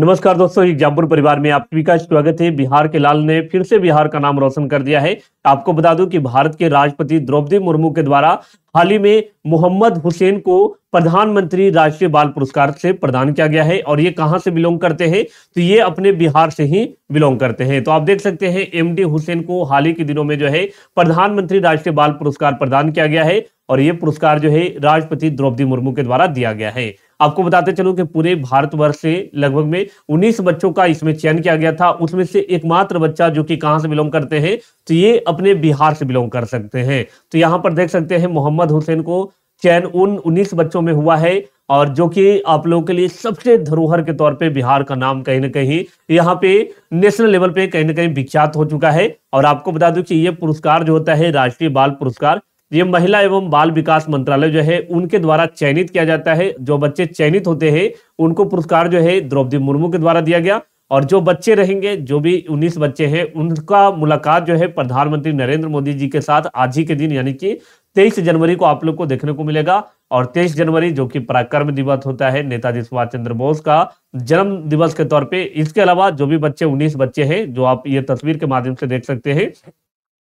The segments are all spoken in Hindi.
नमस्कार दोस्तों एग्जाम्पल परिवार में आप सभी का स्वागत है बिहार के लाल ने फिर से बिहार का नाम रोशन कर दिया है आपको बता दूं कि भारत के राष्ट्रपति द्रौपदी मुर्मू के द्वारा हाल ही में मोहम्मद हुसैन को प्रधानमंत्री राष्ट्रीय बाल पुरस्कार से प्रदान किया गया है और ये कहाँ से बिलोंग करते हैं तो ये अपने बिहार से ही बिलोंग करते हैं तो आप देख सकते हैं एम हुसैन को हाल ही के दिनों में जो है प्रधानमंत्री राष्ट्रीय बाल पुरस्कार प्रदान किया गया है और ये पुरस्कार जो है राष्ट्रपति द्रौपदी मुर्मू के द्वारा दिया गया है आपको बताते चलो कि पूरे भारतवर्ष से लगभग में उन्नीस बच्चों का इसमें चयन किया गया था उसमें से एकमात्र बच्चा जो कि कहां से बिलोंग करते हैं तो ये अपने बिहार से बिलोंग कर सकते हैं तो यहाँ पर देख सकते हैं मोहम्मद हुसैन को चयन उन उन्नीस बच्चों में हुआ है और जो कि आप लोगों के लिए सबसे धरोहर के तौर पे बिहार का नाम कहीं ना कहीं यहाँ पे नेशनल लेवल पे कहीं ना कहीं विख्यात हो चुका है और आपको बता दूं कि ये पुरस्कार जो होता है राष्ट्रीय बाल पुरस्कार ये महिला एवं बाल विकास मंत्रालय जो है उनके द्वारा चयनित किया जाता है जो बच्चे चयनित होते हैं उनको पुरस्कार जो है द्रौपदी मुर्मू के द्वारा दिया गया और जो बच्चे रहेंगे जो भी 19 बच्चे हैं उनका मुलाकात जो है प्रधानमंत्री नरेंद्र मोदी जी के साथ आज ही के दिन यानी कि 23 जनवरी को आप लोग को देखने को मिलेगा और 23 जनवरी जो कि पराक्रम दिवस होता है नेताजी सुभाष चंद्र बोस का जन्म दिवस के तौर पे इसके अलावा जो भी बच्चे 19 बच्चे हैं जो आप ये तस्वीर के माध्यम से देख सकते हैं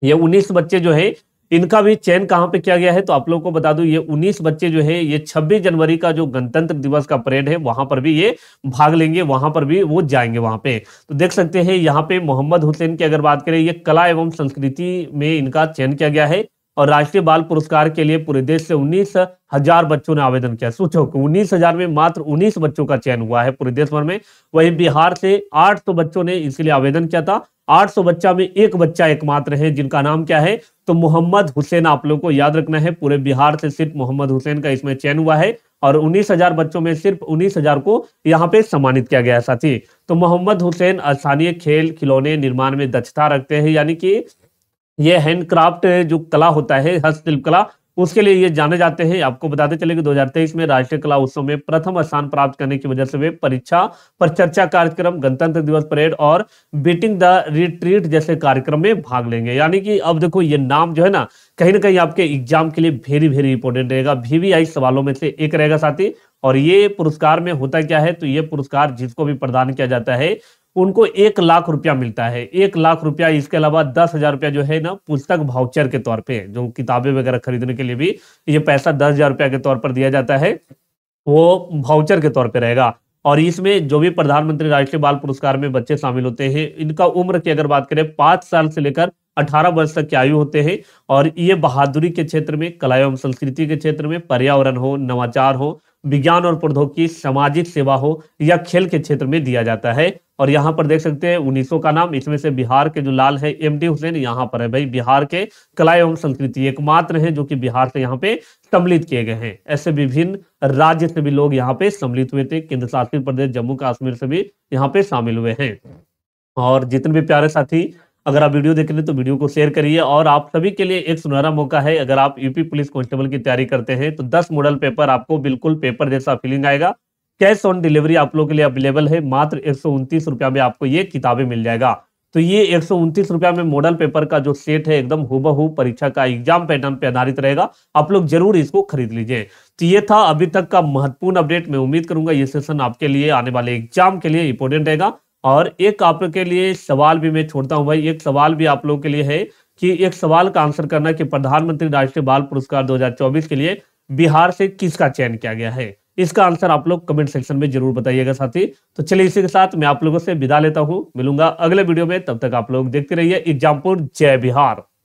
ये 19 बच्चे जो है इनका भी चयन कहाँ पे किया गया है तो आप लोगों को बता दूं ये 19 बच्चे जो है ये 26 जनवरी का जो गणतंत्र दिवस का परेड है वहां पर भी ये भाग लेंगे वहां पर भी वो जाएंगे वहां पे तो देख सकते हैं यहाँ पे मोहम्मद हुसैन की अगर बात करें ये कला एवं संस्कृति में इनका चयन किया गया है और राष्ट्रीय बाल पुरस्कार के लिए पूरे देश से उन्नीस हजार बच्चों ने आवेदन किया सोचो कि उन्नीस हजार में मात्र उन्नीस बच्चों का चयन हुआ है पूरे देश भर में वहीं बिहार से आठ सौ बच्चों ने इसके लिए आवेदन किया था आठ सौ बच्चा में एक बच्चा एकमात्र है जिनका नाम क्या है तो मोहम्मद हुसैन आप लोग को याद रखना है पूरे बिहार से सिर्फ मोहम्मद हुसैन का इसमें चयन हुआ है और उन्नीस हजार बच्चों में सिर्फ उन्नीस हजार को यहाँ पे सम्मानित किया गया साथी तो मोहम्मद हुसैन स्थानीय खेल खिलौने निर्माण में दक्षता रखते हैं यानी कि ये हैंडक्राफ्ट जो कला होता है हस्तशिल्प कला उसके लिए ये जाने जाते हैं आपको बताते चले कि दो में राष्ट्रीय कला उत्सव में प्रथम स्थान प्राप्त करने की वजह से वे परीक्षा पर चर्चा कार्यक्रम गणतंत्र दिवस परेड और बीटिंग द रिट्रीट जैसे कार्यक्रम में भाग लेंगे यानी कि अब देखो ये नाम जो है ना कहीं ना कहीं आपके एग्जाम के लिए वेरी वेरी इंपॉर्टेंट रहेगा वीवीआई सवालों में से एक रहेगा साथी और ये पुरस्कार में होता क्या है तो ये पुरस्कार जिसको भी प्रदान किया जाता है उनको एक लाख रुपया मिलता है एक लाख रुपया इसके अलावा दस हजार रुपया जो है ना पुस्तक भाउचर के तौर पे जो किताबें वगैरह खरीदने के लिए भी ये पैसा दस हजार रुपया के तौर पर दिया जाता है वो भाउचर के तौर पे रहेगा और इसमें जो भी प्रधानमंत्री राष्ट्रीय बाल पुरस्कार में बच्चे शामिल होते हैं इनका उम्र की अगर बात करें पांच साल से लेकर अठारह वर्ष तक की आयु होते हैं और ये बहादुरी के क्षेत्र में कला एवं संस्कृति के क्षेत्र में पर्यावरण हो नवाचार हो विज्ञान और प्रौद्योगिकी सामाजिक सेवा हो या खेल के क्षेत्र में दिया जाता है और यहाँ पर देख सकते हैं उन्नीसों का नाम इसमें से बिहार के जो लाल है एम डी हुसैन यहाँ पर है भाई बिहार के कला एवं संस्कृति एकमात्र हैं जो कि बिहार से यहाँ पे सम्मिलित किए गए हैं ऐसे विभिन्न राज्य से भी लोग यहाँ पे सम्मिलित हुए थे केंद्र शासित प्रदेश जम्मू कश्मीर से भी यहाँ पे शामिल हुए हैं और जितने भी प्यारे साथी अगर आप वीडियो देख रहे हैं तो वीडियो को शेयर करिए और आप सभी के लिए एक सुनहरा मौका है अगर आप यूपी पुलिस कांस्टेबल की तैयारी करते हैं तो 10 मॉडल पेपर आपको बिल्कुल पेपर जैसा फीलिंग आएगा कैश ऑन डिलीवरी आप लोगों के लिए अवेलेबल है मात्र एक रुपया में आपको ये किताबें मिल जाएगा तो ये एक रुपया में मॉडल पेपर का जो सेट है एकदम हुबहू परीक्षा का एग्जाम पैटर्न पे आधारित रहेगा आप लोग जरूर इसको खरीद लीजिए तो ये था अभी तक का महत्वपूर्ण अपडेट मैं उम्मीद करूंगा ये सेशन आपके लिए आने वाले एग्जाम के लिए इंपोर्टेंट रहेगा और एक आप के लिए सवाल भी मैं छोड़ता हूँ भाई एक सवाल भी आप लोगों के लिए है कि एक सवाल का आंसर करना कि प्रधानमंत्री राष्ट्रीय बाल पुरस्कार 2024 के लिए बिहार से किसका चयन किया गया है इसका आंसर आप लोग कमेंट सेक्शन में जरूर बताइएगा साथी तो चलिए इसी के साथ मैं आप लोगों से विदा लेता हूँ मिलूंगा अगले वीडियो में तब तक आप लोग देखते रहिए एग्जामपुर जय बिहार